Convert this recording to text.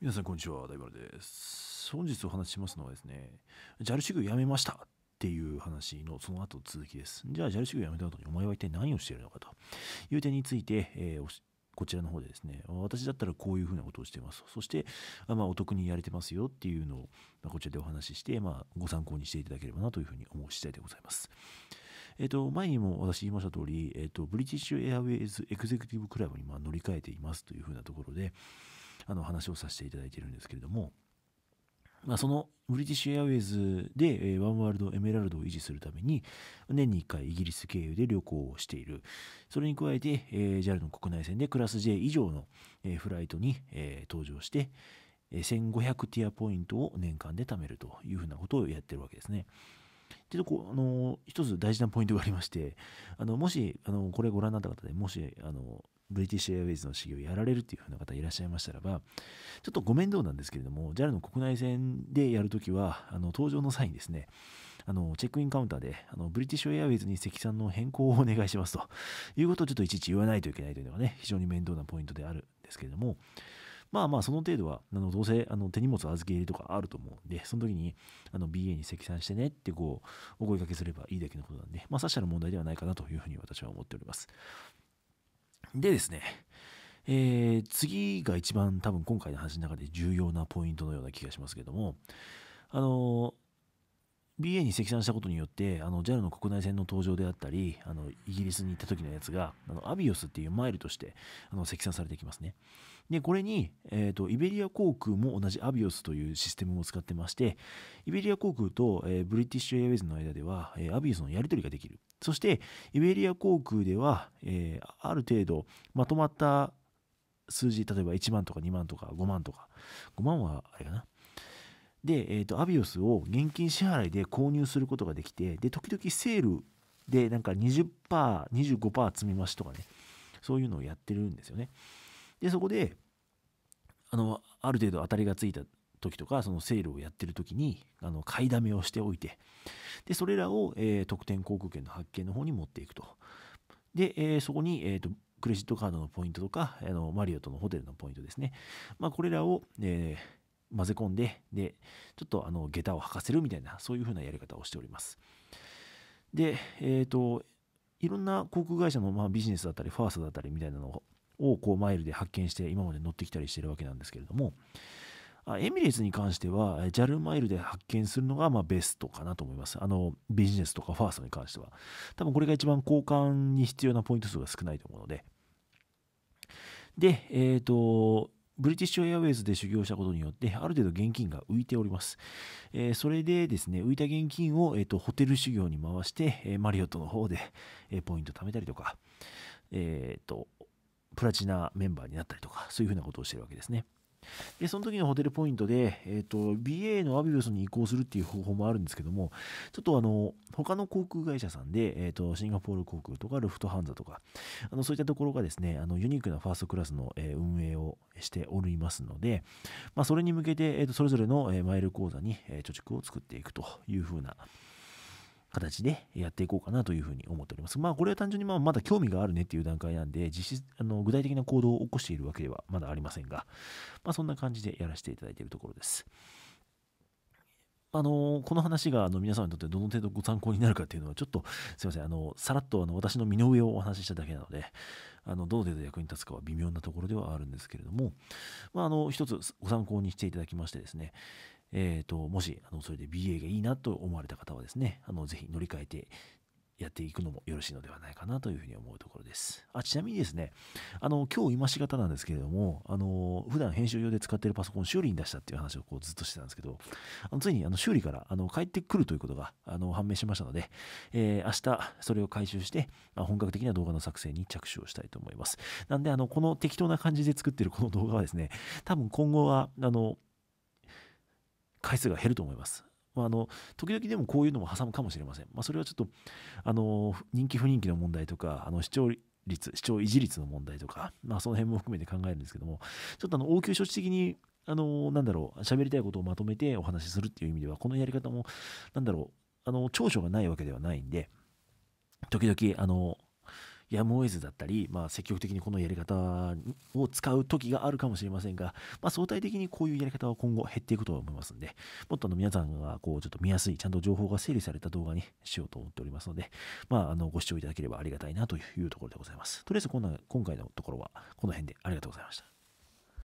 皆さんこんにちは、大丸です。本日お話ししますのはですね、JAL 支部辞めましたっていう話のその後続きです。じゃあ JAL 支部辞めた後にお前は一体何をしているのかという点について、えー、こちらの方でですね、私だったらこういうふうなことをしています。そして、まあ、お得にやれてますよっていうのを、まあ、こちらでお話しして、まあ、ご参考にしていただければなというふうに思う次第でございます。えっ、と、前にも私言いました通り、えっ、と、ブリティッシュエアウェイズエグゼクティブクラブにま乗り換えていますというふうなところで、あの話をさせていただいているんですけれども、まあ、そのブリティッシュエアウェイズで、えワンワールドエメラルドを維持するために年に1回イギリス経由で旅行をしているそれに加えて、え JAL の国内線でクラス J 以上の、えフライトに、え搭乗して1500ティアポイントを年間で貯めるというふうなことをやってるわけですね。で、こあの、一つ大事なポイントがありまして、あの、もし、あの、これご覧になった方で、もし、あの、ブリティッシュエアウェイズの試業をやられるというふうな方いらっしゃいましたらば、ちょっとご面倒なんですけれども、JAL の国内線でやるときは、あの、搭乗の際にですね、あの、チェックインカウンターで、あの、ブリティッシュエアウェイズに積算の変更をお願いしますということをちょっといちいち言わないといけないというのがね、非常に面倒なポイントであるんですけれども、まあまあ、その程度は、あの、どうせ、あの、手荷物預け入れとかあると思うんで、その時に、あの、BA に積算してねって、こう、お声掛けすればいいだけのことなんで、まあ、さしゃる問題ではないかなというふうに私は思っております。でですね、えー、次が一番多分今回の話の中で重要なポイントのような気がしますけども、あの、BA に積算したことによって、あの、JAL の国内線の登場であったり、あの、イギリスに行った時のやつが、あの、アビオスっていうマイルとして、あの、積算されてきますね。で、これに、えっ、ー、と、イベリア航空も同じアビオスというシステムを使ってまして、イベリア航空と、えー、ブリティッシュエアウェイズの間では、えー、アビオスのやり取りができる。そしてイベリア航空では、えー、ある程度まとまった数字例えば1万とか2万とか5万とか5万はあれかなで、えーとアビオスを現金支払いで購入することができてで時々セールでなんか 20%25% 積み増しとかねそういうのをやってるんですよねでそこであのある程度当たりがついた時とかそのセールをやってる時にあの買いだめをしておいてでそれらを、えー、特典航空券の発券の方に持っていくとで、えー、そこに、えーと、クレジットカードのポイントとかあのマリオットのホテルのポイントですね、まあ、これらを、えー、混ぜ込んででちょっとあの下駄を履かせるみたいなそういうふうなやり方をしておりますでえっ、ー、といろんな航空会社の、まあ、ビジネスだったりファーストだったりみたいなのをこうマイルで発見して今まで乗ってきたりしてるわけなんですけれども、エミレーツに関しては、JAL マイルで発見するのがまベストかなと思います。あの、ビジネスとかファーストに関しては。多分これが一番交換に必要なポイント数が少ないと思うので。で、えっ、ー、と、ブリティッシュエアウェイズで修行したことによって、ある程度現金が浮いております。えー、それでですね、浮いた現金を、えーと、ホテル修行に回して、えマリオットの方で、えー、ポイント貯めたりとか、えっ、と、プラチナメンバーになったりとか、そういうふうなことをしてるわけですね。で、その時のホテルポイントで、えっ、ー、と、BA のアビブスに移行するっていう方法もあるんですけども、ちょっとあの、他の航空会社さんで、えっ、ー、と、シンガポール航空とかルフトハンザとか、あの、そういったところがですね、あの、ユニークなファーストクラスの、えー、運営をしておりますので、まあ、それに向けて、えっ、と、それぞれの、えマイル口座に、え貯蓄を作っていくというふうな、形でやっていこうかなというふうに思っております。まあ、これは単純にまあまだ興味があるねっていう段階なんで、実質、あの具体的な行動を起こしているわけではまだありませんが、まあ、そんな感じでやらせていただいているところです。あのこの話があの皆様にとってどの程度ご参考になるかっていうのはちょっとすいませんあのさらっとあの私の身の上をお話ししただけなのであのどの程度役に立つかは微妙なところではあるんですけれども、まあ、あの一つご参考にしていただきましてですね、えっ、ー、と、もし、あの、それで BA がいいなと思われた方はですね、あの、ぜひ乗り換えてやっていくのもよろしいのではないかなというふうに思うところです。あ、ちなみにですね、あの、今日今し方なんですけれども、あの、普段編集用で使っているパソコン修理に出したっていう話をこうずっとしてたんですけど、あのついにあの修理からあの帰ってくるということがあの判明しましたので、えー、明日それを回収して、まあ、本格的な動画の作成に着手をしたいと思います。なんで、あの、この適当な感じで作ってるこの動画はですね、多分今後は、あの、回数が減ると思います。まあ、あの時々でもこういうのも挟むかもしれません。まあ、それはちょっとあの人気不人気の問題とかあの視聴率視聴維持率の問題とか、まあ、その辺も含めて考えるんですけどもちょっとあの応急処置的にあのなんだろう喋りたいことをまとめてお話しするっていう意味ではこのやり方もなんだろうあの長所がないわけではないんで時々あのやむを得ずだったり、まあ、積極的にこのやり方を使う時があるかもしれませんが、まあ、相対的にこういうやり方は今後減っていくと思いますんで、もっとあの皆さんがこうちょっと見やすい、ちゃんと情報が整理された動画にしようと思っておりますので、まあ、あのご視聴いただければありがたいなというところでございます。とりあえずこんな今回のところはこの辺でありがとうございました。